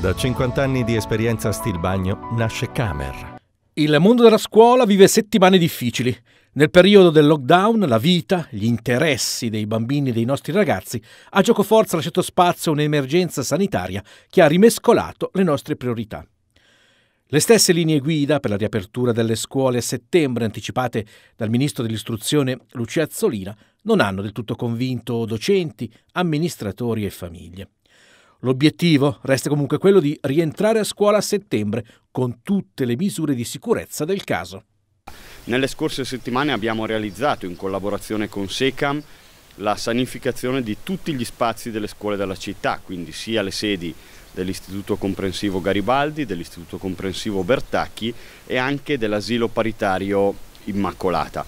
Da 50 anni di esperienza a Stilbagno nasce Camer. Il mondo della scuola vive settimane difficili. Nel periodo del lockdown la vita, gli interessi dei bambini e dei nostri ragazzi a ha giocoforza lasciato spazio a un'emergenza sanitaria che ha rimescolato le nostre priorità. Le stesse linee guida per la riapertura delle scuole a settembre anticipate dal ministro dell'istruzione Lucia Azzolina non hanno del tutto convinto docenti, amministratori e famiglie. L'obiettivo resta comunque quello di rientrare a scuola a settembre con tutte le misure di sicurezza del caso. Nelle scorse settimane abbiamo realizzato in collaborazione con SECAM la sanificazione di tutti gli spazi delle scuole della città, quindi sia le sedi dell'Istituto Comprensivo Garibaldi, dell'Istituto Comprensivo Bertacchi e anche dell'asilo paritario Immacolata.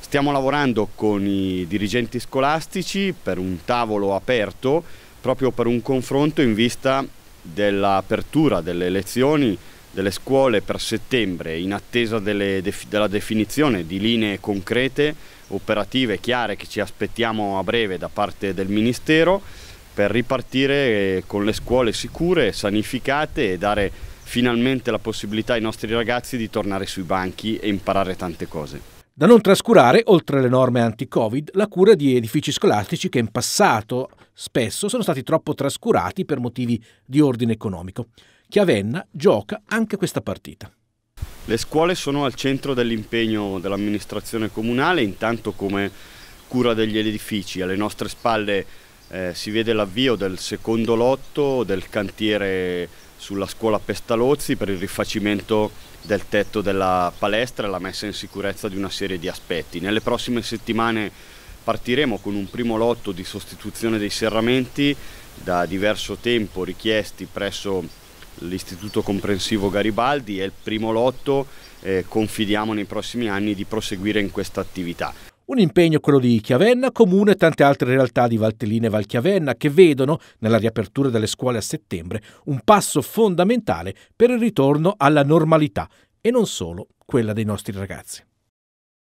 Stiamo lavorando con i dirigenti scolastici per un tavolo aperto proprio per un confronto in vista dell'apertura delle lezioni delle scuole per settembre in attesa delle, della definizione di linee concrete, operative, chiare che ci aspettiamo a breve da parte del Ministero per ripartire eh, con le scuole sicure, sanificate e dare finalmente la possibilità ai nostri ragazzi di tornare sui banchi e imparare tante cose. Da non trascurare, oltre alle norme anti-Covid, la cura di edifici scolastici che in passato spesso sono stati troppo trascurati per motivi di ordine economico. Chiavenna gioca anche questa partita. Le scuole sono al centro dell'impegno dell'amministrazione comunale, intanto come cura degli edifici. Alle nostre spalle eh, si vede l'avvio del secondo lotto del cantiere sulla scuola Pestalozzi per il rifacimento del tetto della palestra e la messa in sicurezza di una serie di aspetti. Nelle prossime settimane partiremo con un primo lotto di sostituzione dei serramenti da diverso tempo richiesti presso l'Istituto Comprensivo Garibaldi e il primo lotto eh, confidiamo nei prossimi anni di proseguire in questa attività. Un impegno quello di Chiavenna, Comune e tante altre realtà di Valtellina e Valchiavenna che vedono, nella riapertura delle scuole a settembre, un passo fondamentale per il ritorno alla normalità e non solo quella dei nostri ragazzi.